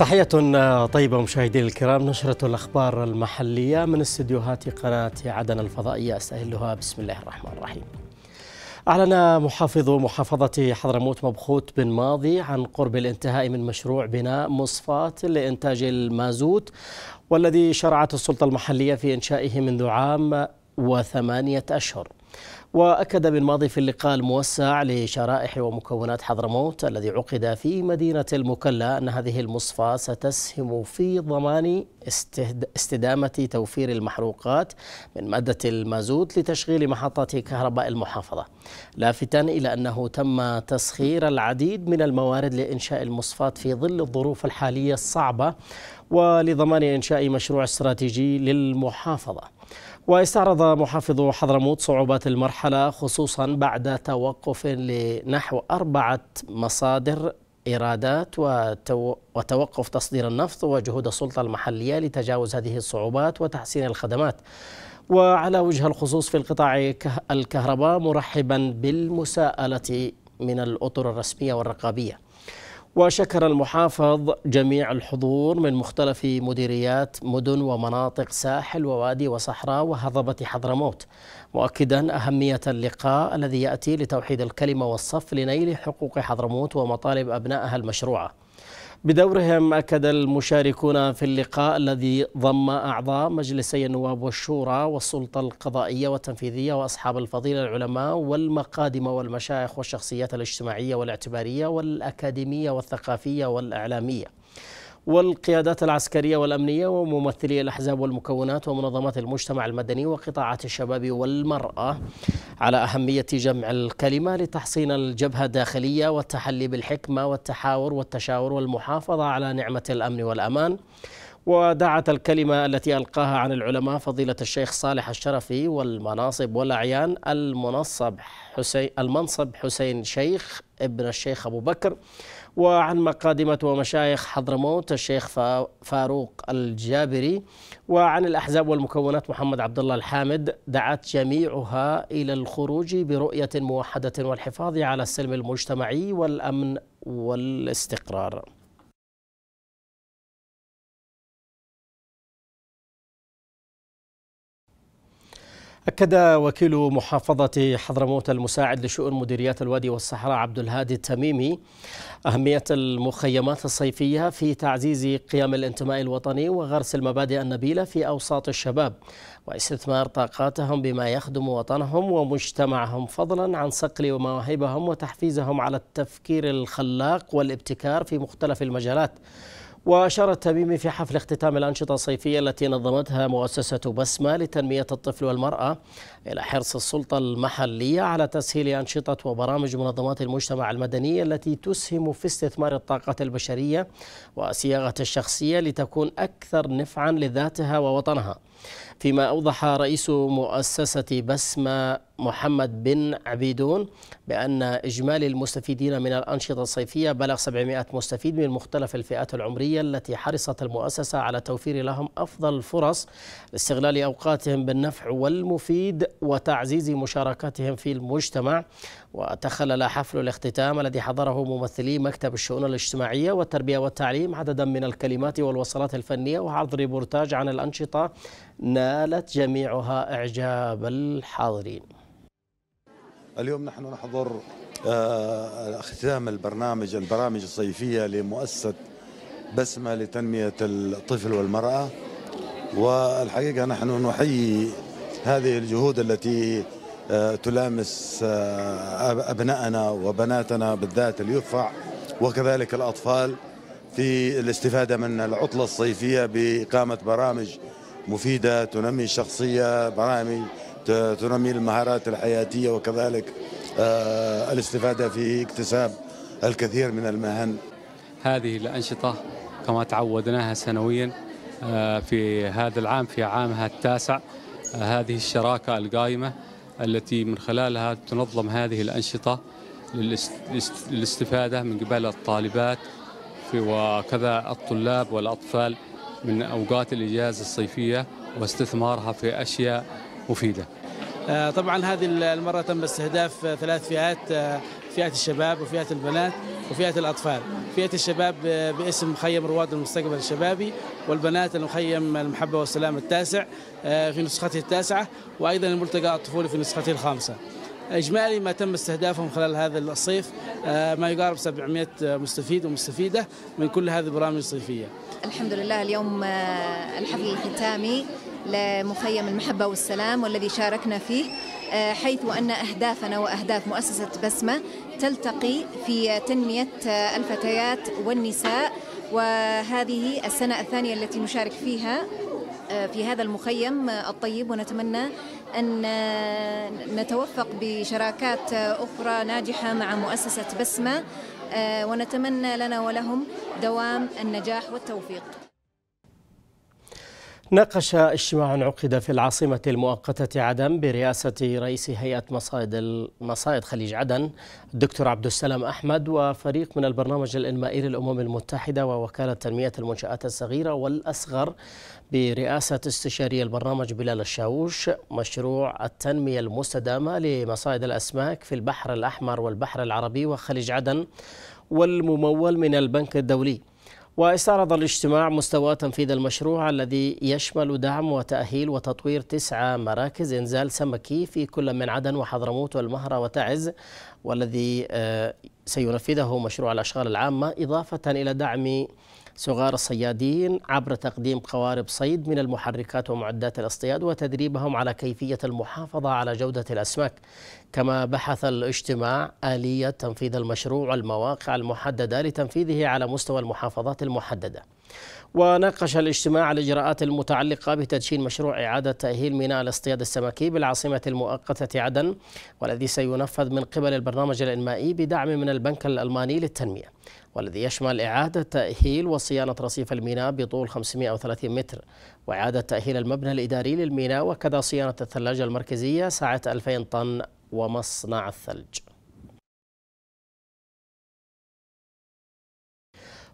تحية آه، طيبة مشاهدينا الكرام نشرة الأخبار المحلية من استديوهات قناة عدن الفضائية أستهلها بسم الله الرحمن الرحيم أعلن محافظ محافظة حضرموت مبخوت بن ماضي عن قرب الانتهاء من مشروع بناء مصفاة لإنتاج المازوت والذي شرعت السلطة المحلية في إنشائه منذ عام وثمانية أشهر وأكد بالماضي في اللقاء الموسع لشرائح ومكونات حضرموت الذي عقد في مدينة المكلا أن هذه المصفى ستسهم في ضمان استدامة توفير المحروقات من مادة المازوت لتشغيل محطات كهرباء المحافظة لافتا إلى أنه تم تسخير العديد من الموارد لإنشاء المصفات في ظل الظروف الحالية الصعبة ولضمان إنشاء مشروع استراتيجي للمحافظة واستعرض محافظ حضرموت صعوبات المرحلة خصوصا بعد توقف لنحو أربعة مصادر إيرادات وتوقف تصدير النفط وجهود السلطة المحلية لتجاوز هذه الصعوبات وتحسين الخدمات وعلى وجه الخصوص في القطاع الكهرباء مرحبا بالمساءلة من الأطر الرسمية والرقابية وشكر المحافظ جميع الحضور من مختلف مديريات مدن ومناطق ساحل ووادي وصحراء وهضبة حضرموت مؤكدا أهمية اللقاء الذي يأتي لتوحيد الكلمة والصف لنيل حقوق حضرموت ومطالب أبنائها المشروعة بدورهم أكد المشاركون في اللقاء الذي ضم أعضاء مجلسي النواب والشورى والسلطة القضائية والتنفيذية وأصحاب الفضيلة العلماء والمقادمة والمشايخ والشخصيات الاجتماعية والاعتبارية والأكاديمية والثقافية والإعلامية والقيادات العسكرية والأمنية وممثلي الأحزاب والمكونات ومنظمات المجتمع المدني وقطاعات الشباب والمرأة على أهمية جمع الكلمة لتحصين الجبهة الداخلية والتحلي بالحكمة والتحاور والتشاور والمحافظة على نعمة الأمن والأمان ودعت الكلمة التي ألقاها عن العلماء فضيلة الشيخ صالح الشرفي والمناصب والأعيان المنصب حسين المنصب حسين شيخ ابن الشيخ أبو بكر وعن مقادمة ومشايخ حضرموت الشيخ فاروق الجابري وعن الأحزاب والمكونات محمد عبد الله الحامد دعت جميعها إلى الخروج برؤية موحدة والحفاظ على السلم المجتمعي والأمن والاستقرار أكد وكيل محافظة حضرموت المساعد لشؤون مديريات الوادي والصحراء عبد الهادي التميمي أهمية المخيمات الصيفية في تعزيز قيم الانتماء الوطني وغرس المبادئ النبيلة في أوساط الشباب واستثمار طاقاتهم بما يخدم وطنهم ومجتمعهم فضلا عن صقل مواهبهم وتحفيزهم على التفكير الخلاق والابتكار في مختلف المجالات وأشار التميمي في حفل اختتام الأنشطة الصيفية التي نظمتها مؤسسة بسمة لتنمية الطفل والمرأة إلى حرص السلطة المحلية على تسهيل أنشطة وبرامج منظمات المجتمع المدني التي تسهم في استثمار الطاقة البشرية وصياغة الشخصية لتكون أكثر نفعا لذاتها ووطنها فيما أوضح رئيس مؤسسة بسمة محمد بن عبيدون بأن إجمالي المستفيدين من الأنشطة الصيفية بلغ 700 مستفيد من مختلف الفئات العمرية التي حرصت المؤسسة على توفير لهم أفضل الفرص لاستغلال أوقاتهم بالنفع والمفيد وتعزيز مشاركتهم في المجتمع وتخلل حفل الاختتام الذي حضره ممثلي مكتب الشؤون الاجتماعية والتربية والتعليم عددا من الكلمات والوصلات الفنية وعرض ريبورتاج عن الأنشطة نالت جميعها إعجاب الحاضرين اليوم نحن نحضر اختتام آه، البرنامج البرامج الصيفية لمؤسسة بسمة لتنمية الطفل والمرأة والحقيقة نحن نحيي هذه الجهود التي تلامس آه، أبنائنا وبناتنا بالذات اليفع وكذلك الأطفال في الاستفادة من العطلة الصيفية بإقامة برامج مفيدة تنمي الشخصية برامج تنمي المهارات الحياتية وكذلك آه، الاستفادة في اكتساب الكثير من المهن هذه الأنشطة كما تعودناها سنويا آه، في هذا العام في عامها التاسع هذه الشراكة القائمة التي من خلالها تنظم هذه الأنشطة للاستفادة من قبل الطالبات وكذا الطلاب والأطفال من أوقات الإجازة الصيفية واستثمارها في أشياء مفيدة آه، طبعا هذه المرة تم استهداف ثلاث فئات آه، فئه الشباب وفئه البنات وفئه الاطفال فئه الشباب آه، باسم مخيم رواد المستقبل الشبابي والبنات المخيم المحبه والسلام التاسع آه، في نسخته التاسعه وايضا الملتقى الطفولي في نسخته الخامسه اجمالي ما تم استهدافهم خلال هذا الصيف آه، ما يقارب 700 مستفيد ومستفيده من كل هذه البرامج الصيفيه. الحمد لله اليوم الحفل الختامي لمخيم المحبه والسلام والذي شاركنا فيه آه، حيث أن أهدافنا وأهداف مؤسسة بسمة تلتقي في تنمية آه، الفتيات والنساء وهذه السنة الثانية التي نشارك فيها آه، في هذا المخيم الطيب ونتمنى أن نتوفق بشراكات أخرى ناجحة مع مؤسسة بسمة ونتمنى لنا ولهم دوام النجاح والتوفيق ناقش اجتماع عقد في العاصمة المؤقتة عدن برئاسة رئيس هيئة مصائد مصائد خليج عدن الدكتور عبد السلام أحمد وفريق من البرنامج الإنمائي للأمم المتحدة ووكالة تنمية المنشآت الصغيرة والأصغر برئاسة استشاري البرنامج بلال الشاوش مشروع التنمية المستدامة لمصائد الأسماك في البحر الأحمر والبحر العربي وخليج عدن والممول من البنك الدولي واستعرض الاجتماع مستوى تنفيذ المشروع الذي يشمل دعم وتأهيل وتطوير تسعة مراكز إنزال سمكي في كل من عدن وحضرموت والمهرة وتعز والذي آه، سينفذه مشروع الأشغال العامة إضافة إلى دعم صغار الصيادين عبر تقديم قوارب صيد من المحركات ومعدات الاصطياد وتدريبهم على كيفية المحافظة على جودة الأسماك كما بحث الاجتماع آلية تنفيذ المشروع والمواقع المحددة لتنفيذه على مستوى المحافظات المحددة وناقش الاجتماع الإجراءات المتعلقة بتدشين مشروع إعادة تأهيل ميناء الاصطياد السمكي بالعاصمة المؤقتة عدن والذي سينفذ من قبل البرنامج الإنمائي بدعم من البنك الألماني للتنمية والذي يشمل إعادة تأهيل وصيانة رصيف الميناء بطول 530 متر وإعادة تأهيل المبنى الإداري للميناء وكذا صيانة الثلاجة المركزية سعة 2000 طن ومصنع الثلج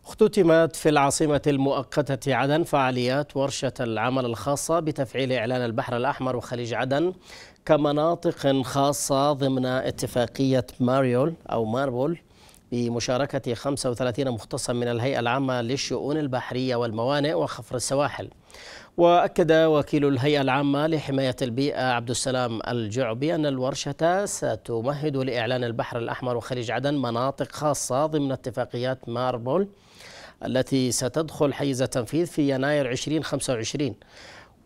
اختتمت في العاصمة المؤقتة عدن فعاليات ورشة العمل الخاصة بتفعيل إعلان البحر الأحمر وخليج عدن كمناطق خاصة ضمن اتفاقية ماريول أو ماربول بمشاركة 35 مختصا من الهيئة العامة للشؤون البحرية والموانئ وخفر السواحل وأكد وكيل الهيئة العامة لحماية البيئة عبد السلام الجعبي أن الورشة ستمهد لإعلان البحر الأحمر وخليج عدن مناطق خاصة ضمن اتفاقيات ماربول التي ستدخل حيز التنفيذ في يناير 2025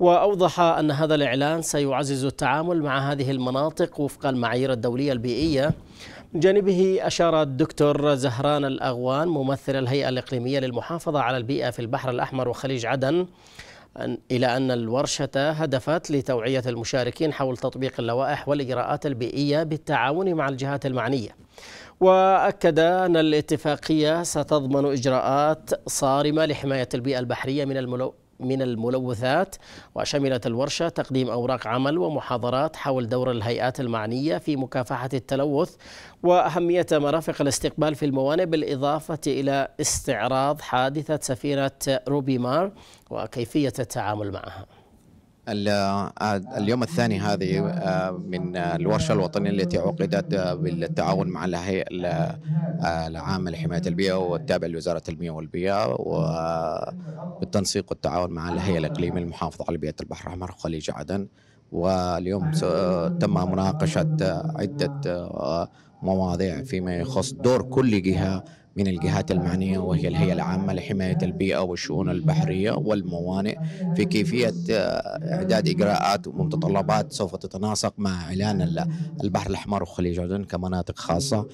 وأوضح أن هذا الإعلان سيعزز التعامل مع هذه المناطق وفق المعايير الدولية البيئية من جانبه أشار الدكتور زهران الأغوان ممثل الهيئة الإقليمية للمحافظة على البيئة في البحر الأحمر وخليج عدن أن إلى أن الورشة هدفت لتوعية المشاركين حول تطبيق اللوائح والإجراءات البيئية بالتعاون مع الجهات المعنية وأكد أن الاتفاقية ستضمن إجراءات صارمة لحماية البيئة البحرية من الملو من الملوثات وشملت الورشة تقديم أوراق عمل ومحاضرات حول دور الهيئات المعنية في مكافحة التلوث وأهمية مرافق الاستقبال في الموانئ بالإضافة إلى استعراض حادثة سفينة روبي مار وكيفية التعامل معها آه، اليوم الثاني هذه آه، من الورشة الوطنية التي عقدت آه، بالتعاون مع الهيئة العامة لحماية البيئة والتابع لوزارة المياه والبيئة وبالتنسيق والتعاون مع الهيئة الإقليمية المحافظة على بيئة البحر الأحمر وخليج عدن واليوم تم مناقشة عدة مواضيع فيما يخص دور كل جهة من الجهات المعنية وهي الهيئة العامة لحماية البيئة والشؤون البحرية والموانئ في كيفية آه، إعداد إجراءات ومتطلبات سوف تتناسق مع إعلان البحر الأحمر وخليج عدن كمناطق خاصة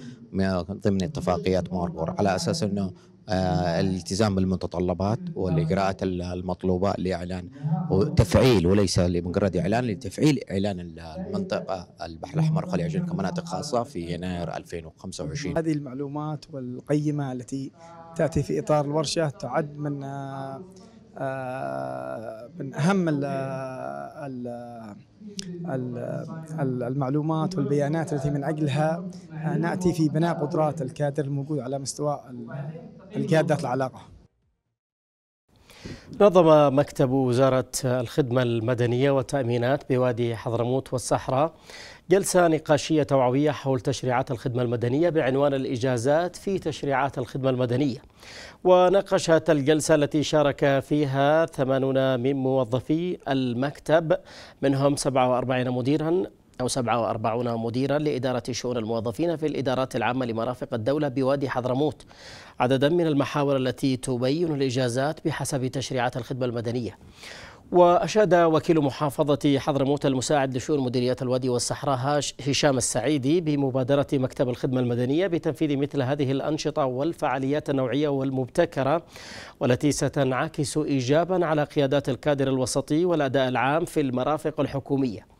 ضمن اتفاقيات ماربور على أساس أنه آه، الالتزام بالمتطلبات والاجراءات المطلوبه لاعلان وتفعيل وليس لمجرد اعلان لتفعيل اعلان المنطقه البحر الاحمر خليج كمناطق خاصه في يناير 2025 هذه المعلومات والقيمه التي تاتي في اطار الورشه تعد من آه، آه، من اهم الـ الـ الـ المعلومات والبيانات التي من اجلها آه، ناتي في بناء قدرات الكادر الموجود على مستوى القيادات العلاقه. نظم مكتب وزاره الخدمه المدنيه والتامينات بوادي حضرموت والصحراء جلسة نقاشية توعوية حول تشريعات الخدمة المدنية بعنوان الإجازات في تشريعات الخدمة المدنية وناقشت الجلسة التي شارك فيها 80 من موظفي المكتب منهم 47 مديرا أو 47 مديرا لإدارة شؤون الموظفين في الإدارات العامة لمرافق الدولة بوادي حضرموت عددا من المحاور التي تبين الإجازات بحسب تشريعات الخدمة المدنية وأشاد وكيل محافظة حضرموت المساعد لشؤون مديرية الوادي والصحراء هشام السعيدي بمبادرة مكتب الخدمة المدنية بتنفيذ مثل هذه الأنشطة والفعاليات النوعية والمبتكرة والتي ستنعكس إيجابا على قيادات الكادر الوسطي والأداء العام في المرافق الحكومية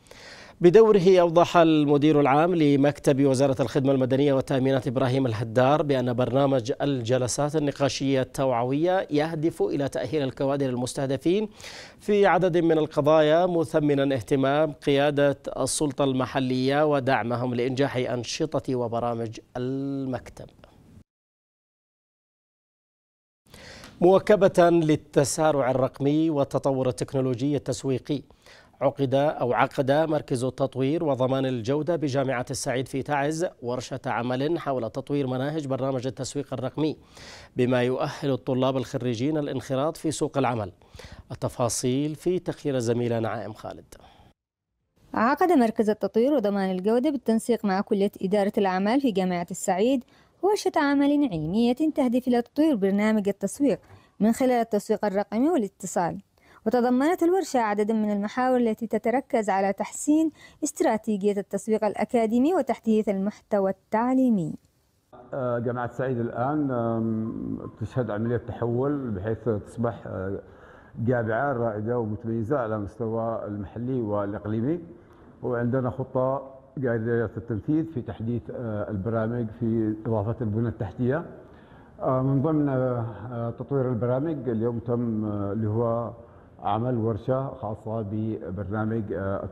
بدوره أوضح المدير العام لمكتب وزارة الخدمة المدنية والتأمينات إبراهيم الهدار بأن برنامج الجلسات النقاشية التوعوية يهدف إلى تأهيل الكوادر المستهدفين في عدد من القضايا مثمنا اهتمام قيادة السلطة المحلية ودعمهم لإنجاح أنشطة وبرامج المكتب مواكبة للتسارع الرقمي والتطور التكنولوجي التسويقي عقد أو عقد مركز التطوير وضمان الجودة بجامعة السعيد في تعز ورشة عمل حول تطوير مناهج برنامج التسويق الرقمي بما يؤهل الطلاب الخريجين الانخراط في سوق العمل التفاصيل في تقرير الزميلة نعائم خالد عقد مركز التطوير وضمان الجودة بالتنسيق مع كلية إدارة الأعمال في جامعة السعيد ورشة عمل علمية تهدف إلى تطوير برنامج التسويق من خلال التسويق الرقمي والاتصال وتضمنت الورشة عددا من المحاور التي تتركز على تحسين استراتيجية التسويق الأكاديمي وتحديث المحتوى التعليمي آه، جامعة سعيد الآن تشهد عملية تحول بحيث تصبح آه، جامعة رائدة ومتميزة على مستوى المحلي والإقليمي وعندنا خطة قاعدة التنفيذ في تحديث آه، البرامج في إضافة البنى التحتية من ضمن تطوير البرامج اليوم تم اللي هو عمل ورشة خاصة ببرنامج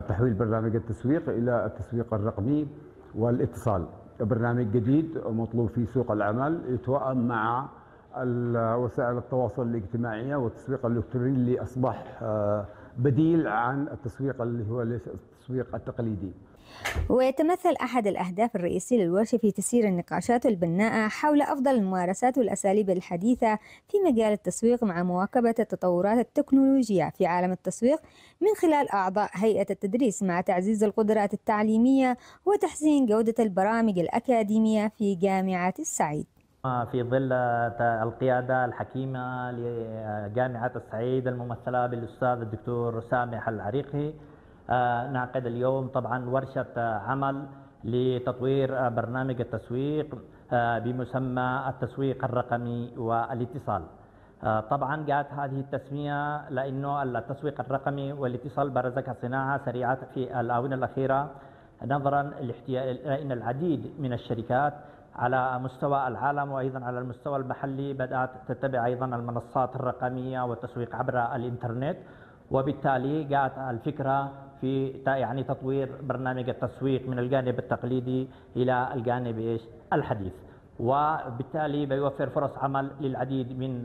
تحويل برنامج التسويق إلى التسويق الرقمي والاتصال برنامج جديد مطلوب في سوق العمل يتوائم مع وسائل التواصل الاجتماعية والتسويق الإلكتروني اللي أصبح آه، بديل عن التسويق اللي هو التسويق التقليدي ويتمثل أحد الأهداف الرئيسية للورشة في تسيير النقاشات البناءة حول أفضل الممارسات والأساليب الحديثة في مجال التسويق مع مواكبة التطورات التكنولوجية في عالم التسويق من خلال أعضاء هيئة التدريس مع تعزيز القدرات التعليمية وتحسين جودة البرامج الأكاديمية في جامعة السعيد في ظل القيادة الحكيمة لجامعة السعيد الممثلة بالأستاذ الدكتور سامح العريقي نعقد اليوم طبعا ورشة عمل لتطوير برنامج التسويق آه، بمسمى التسويق الرقمي والاتصال آه، طبعا جاءت هذه التسمية لأنه التسويق الرقمي والاتصال برز كصناعة سريعة في الآونة الأخيرة نظرا لأن العديد من الشركات على مستوى العالم وأيضا على المستوى المحلي بدأت تتبع أيضا المنصات الرقمية والتسويق عبر الإنترنت وبالتالي جاءت الفكرة في يعني تطوير برنامج التسويق من الجانب التقليدي الى الجانب ايش الحديث وبالتالي بيوفر فرص عمل للعديد من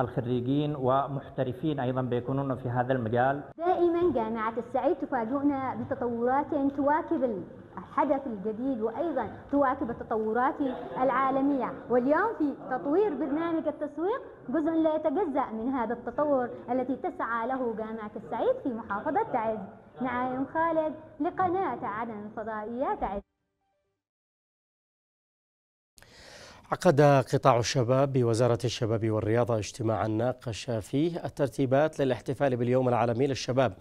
الخريجين ومحترفين ايضا بيكونون في هذا المجال. دائما جامعه السعيد تفاجئنا بتطورات تواكب الحدث الجديد وايضا تواكب التطورات العالميه، واليوم في تطوير برنامج التسويق جزء لا يتجزا من هذا التطور التي تسعى له جامعه السعيد في محافظه تعز. نعيم نعم خالد لقناة عدن فضائيات عدن عقد قطاع الشباب بوزارة الشباب والرياضة اجتماعا ناقش فيه الترتيبات للاحتفال باليوم العالمي للشباب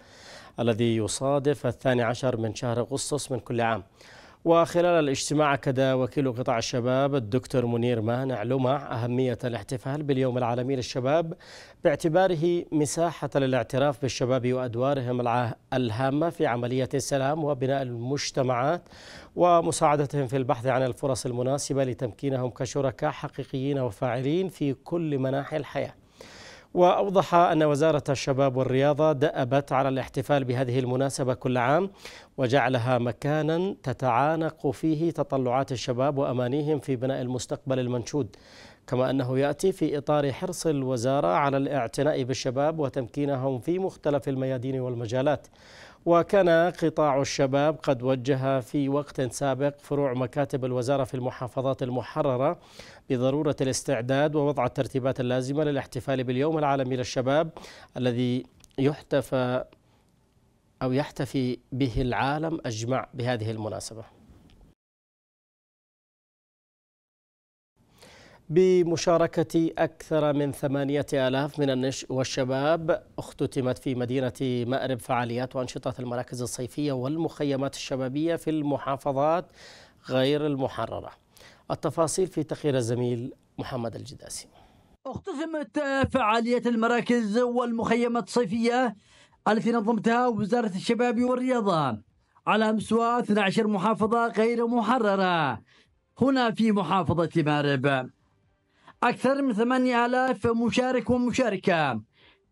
الذي يصادف الثاني عشر من شهر أغسطس من كل عام وخلال الاجتماع أكد وكيل قطاع الشباب الدكتور منير مانع لمع أهمية الاحتفال باليوم العالمي للشباب باعتباره مساحة للاعتراف بالشباب وأدوارهم الهامة في عملية السلام وبناء المجتمعات ومساعدتهم في البحث عن الفرص المناسبة لتمكينهم كشركاء حقيقيين وفاعلين في كل مناحي الحياه وأوضح أن وزارة الشباب والرياضة دأبت على الاحتفال بهذه المناسبة كل عام وجعلها مكانا تتعانق فيه تطلعات الشباب وأمانيهم في بناء المستقبل المنشود كما أنه يأتي في إطار حرص الوزارة على الاعتناء بالشباب وتمكينهم في مختلف الميادين والمجالات وكان قطاع الشباب قد وجه في وقت سابق فروع مكاتب الوزارة في المحافظات المحررة بضرورة الاستعداد ووضع الترتيبات اللازمة للاحتفال باليوم العالمي للشباب الذي يحتفى أو يحتفي به العالم أجمع بهذه المناسبة بمشاركة أكثر من ثمانية آلاف من النش والشباب اختتمت في مدينة مأرب فعاليات وأنشطة المراكز الصيفية والمخيمات الشبابية في المحافظات غير المحررة التفاصيل في تقرير الزميل محمد الجداسي اختتمت فعالية المراكز والمخيمات الصيفية التي نظمتها وزارة الشباب والرياضة على مستوى 12 محافظة غير محررة هنا في محافظة مأرب أكثر من 8000 مشارك ومشاركة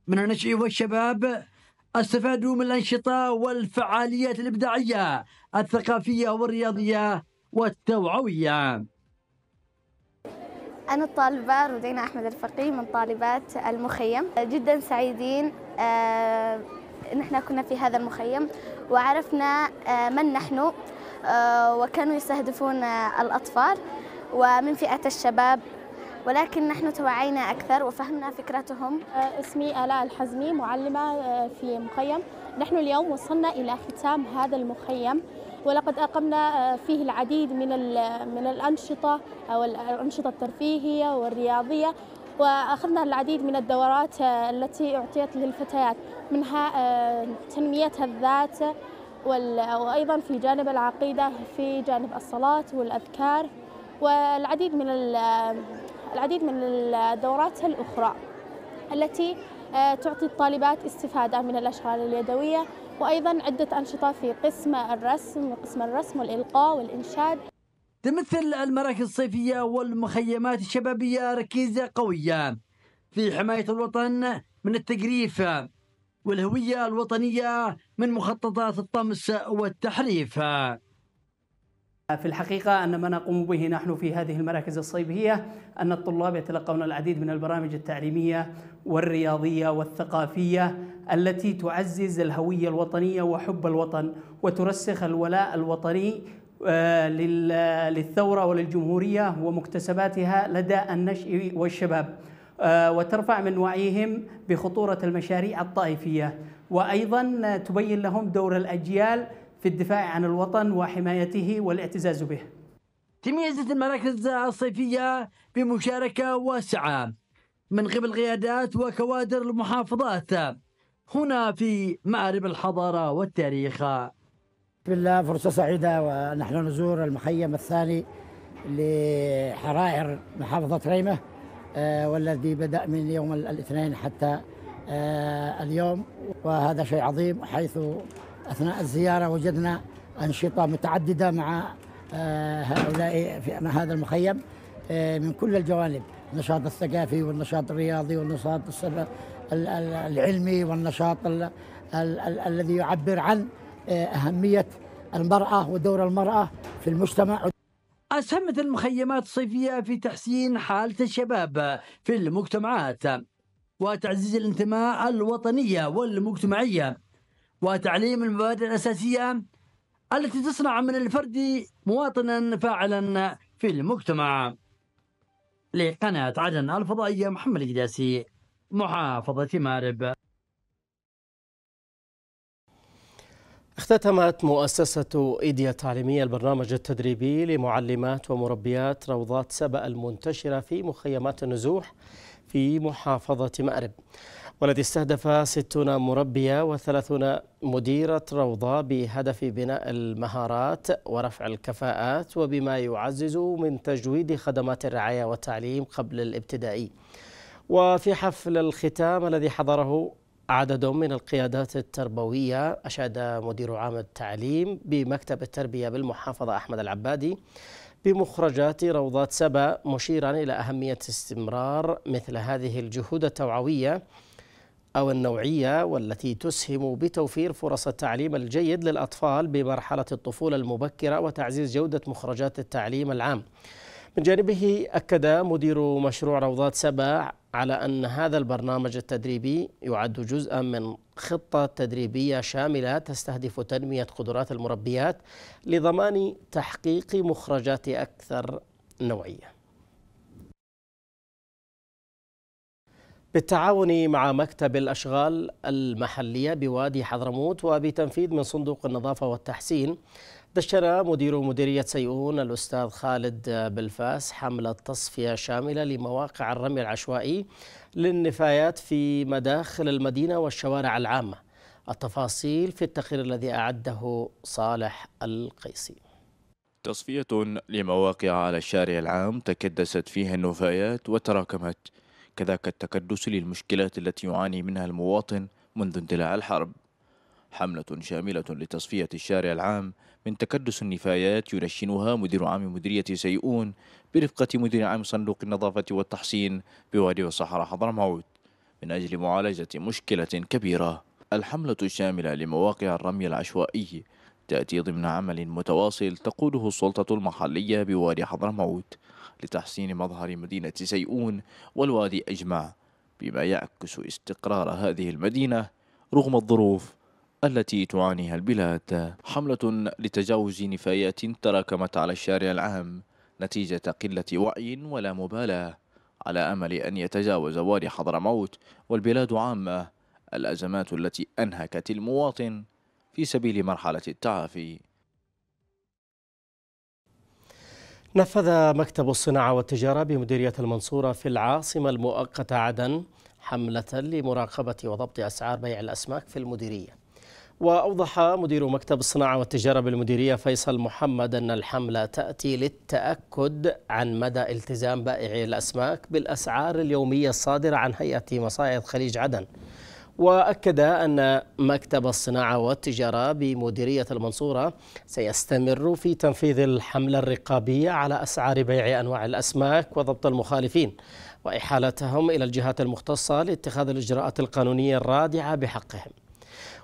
من النشء والشباب استفادوا من الأنشطة والفعاليات الإبداعية الثقافية والرياضية والتوعوية أنا الطالبة رودينا أحمد الفقي من طالبات المخيم جدا سعيدين آه، نحن كنا في هذا المخيم وعرفنا آه، من نحن آه، وكانوا يستهدفون الأطفال ومن فئة الشباب ولكن نحن توعينا أكثر وفهمنا فكرتهم آه، اسمي آلاء الحزمي معلمة آه، في مخيم نحن اليوم وصلنا إلى ختام هذا المخيم ولقد أقمنا آه، فيه العديد من من الأنشطة أو الأنشطة الترفيهية والرياضية وأخذنا العديد من الدورات التي أعطيت للفتيات منها تنمية الذات وأيضا في جانب العقيدة في جانب الصلاة والأذكار والعديد من العديد من الدورات الأخرى التي آه، تعطي الطالبات استفادة من الأشغال اليدوية وأيضا عدة أنشطة في قسم الرسم وقسم الرسم والإلقاء والإنشاد تمثل المراكز الصيفية والمخيمات الشبابية ركيزة قوية في حماية الوطن من التجريف والهوية الوطنية من مخططات الطمس والتحريف في الحقيقة أن ما نقوم به نحن في هذه المراكز الصيفية أن الطلاب يتلقون العديد من البرامج التعليمية والرياضية والثقافية التي تعزز الهوية الوطنية وحب الوطن وترسخ الولاء الوطني آه، للثورة وللجمهورية ومكتسباتها لدى النشء والشباب آه، وترفع من وعيهم بخطورة المشاريع الطائفية وأيضا تبين لهم دور الأجيال في الدفاع عن الوطن وحمايته والاعتزاز به تميزت المراكز الصيفية بمشاركة واسعة من قبل قيادات وكوادر المحافظات هنا في معرب الحضارة والتاريخ بسم الله فرصة سعيدة ونحن نزور المخيم الثاني لحرائر محافظة ريمة آه، والذي بدأ من يوم الاثنين حتى آه، اليوم وهذا شيء عظيم حيث أثناء الزيارة وجدنا أنشطة متعددة مع آه، هؤلاء في هذا المخيم آه، من كل الجوانب النشاط الثقافي والنشاط الرياضي والنشاط العلمي والنشاط الذي يعبر عن آه، أهمية المرأة ودور المرأة في المجتمع أسهمت المخيمات الصيفية في تحسين حالة الشباب في المجتمعات وتعزيز الانتماء الوطنية والمجتمعية وتعليم المبادئ الأساسية التي تصنع من الفرد مواطنا فاعلا في المجتمع لقناة عدن الفضائية محمد القداسي محافظة مارب اختتمت مؤسسة إيديا التعليمية البرنامج التدريبي لمعلمات ومربيات روضات سبأ المنتشرة في مخيمات النزوح في محافظة مأرب والذي استهدف 60 مربية و30 مديرة روضة بهدف بناء المهارات ورفع الكفاءات وبما يعزز من تجويد خدمات الرعاية والتعليم قبل الابتدائي وفي حفل الختام الذي حضره عدد من القيادات التربوية أشاد مدير عام التعليم بمكتب التربية بالمحافظة أحمد العبادي بمخرجات روضات سبا مشيرا إلى أهمية استمرار مثل هذه الجهود التوعوية أو النوعية والتي تسهم بتوفير فرص التعليم الجيد للأطفال بمرحلة الطفولة المبكرة وتعزيز جودة مخرجات التعليم العام. من جانبه أكد مدير مشروع روضات سبع على أن هذا البرنامج التدريبي يعد جزءا من خطة تدريبية شاملة تستهدف تنمية قدرات المربيات لضمان تحقيق مخرجات أكثر نوعيه بالتعاون مع مكتب الأشغال المحلية بوادي حضرموت وبتنفيذ من صندوق النظافة والتحسين دشر مدير مديرية سيئون الأستاذ خالد بلفاس حملة تصفية شاملة لمواقع الرمي العشوائي للنفايات في مداخل المدينة والشوارع العامة التفاصيل في التقرير الذي أعده صالح القيسي تصفية لمواقع على الشارع العام تكدست فيها النفايات وتراكمت وكذاك التكدس للمشكلات التي يعاني منها المواطن منذ اندلاع الحرب حملة شاملة لتصفية الشارع العام من تكدس النفايات ينشنها مدير عام مديرية سيئون برفقة مدير عام صندوق النظافة والتحصين بوادي الصحراء حضرموت من أجل معالجة مشكلة كبيرة الحملة الشاملة لمواقع الرمي العشوائي تأتي ضمن عمل متواصل تقوده السلطة المحلية بوادي حضرموت لتحسين مظهر مدينة سيئون والوادي أجمع بما يعكس استقرار هذه المدينة رغم الظروف التي تعانيها البلاد حملة لتجاوز نفايات تراكمت على الشارع العام نتيجة قلة وعي ولا مبالاة على أمل أن يتجاوز وادي حضرموت والبلاد عامة الأزمات التي أنهكت المواطن في سبيل مرحلة التعافي نفذ مكتب الصناعة والتجارة بمديرية المنصورة في العاصمة المؤقتة عدن حملة لمراقبة وضبط أسعار بيع الأسماك في المديرية وأوضح مدير مكتب الصناعة والتجارة بالمديرية فيصل محمد أن الحملة تأتي للتأكد عن مدى التزام بائعي الأسماك بالأسعار اليومية الصادرة عن هيئة مصائد خليج عدن وأكد أن مكتب الصناعة والتجارة بمديرية المنصورة سيستمر في تنفيذ الحملة الرقابية على أسعار بيع أنواع الأسماك وضبط المخالفين وإحالتهم إلى الجهات المختصة لاتخاذ الإجراءات القانونية الرادعة بحقهم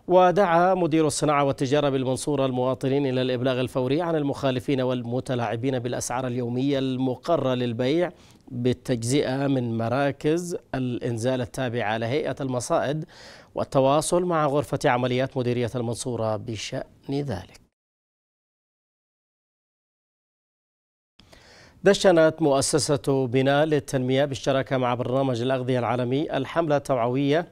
ودعا مدير الصناعة والتجارة بالمنصورة المواطنين إلى الإبلاغ الفوري عن المخالفين والمتلاعبين بالأسعار اليومية المقرة للبيع بالتجزئة من مراكز الإنزال التابعة لهيئة المصائد والتواصل مع غرفة عمليات مديرية المنصورة بشأن ذلك دشنت مؤسسة بناء للتنمية بالشراكة مع برنامج الأغذية العالمي الحملة التوعوية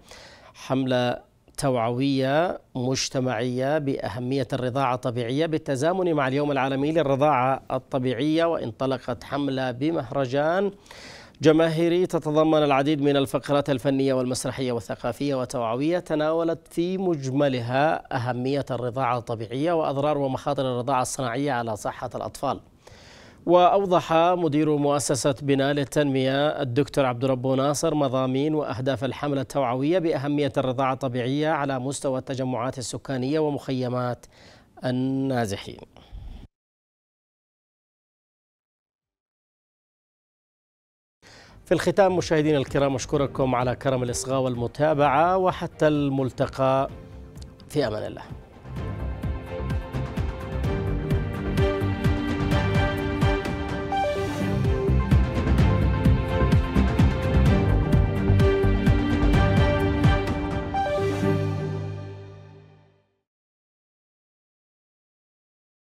حملة توعوية مجتمعية بأهمية الرضاعة الطبيعية بالتزامن مع اليوم العالمي للرضاعة الطبيعية وانطلقت حملة بمهرجان جماهيري تتضمن العديد من الفقرات الفنية والمسرحية والثقافية وتوعوية تناولت في مجملها أهمية الرضاعة الطبيعية وأضرار ومخاطر الرضاعة الصناعية على صحة الأطفال وأوضح مدير مؤسسة بناء للتنمية الدكتور عبد ربه ناصر مضامين وأهداف الحملة التوعوية بأهمية الرضاعة الطبيعية على مستوى التجمعات السكانية ومخيمات النازحين في الختام مشاهدينا الكرام أشكركم على كرم الإصغاء والمتابعة وحتى الملتقى في أمان الله